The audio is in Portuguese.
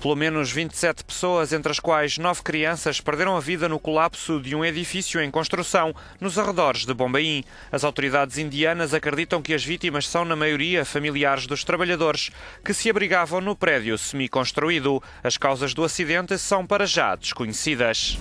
Pelo menos 27 pessoas, entre as quais 9 crianças, perderam a vida no colapso de um edifício em construção nos arredores de Bombaim. As autoridades indianas acreditam que as vítimas são, na maioria, familiares dos trabalhadores que se abrigavam no prédio semi-construído. As causas do acidente são para já desconhecidas.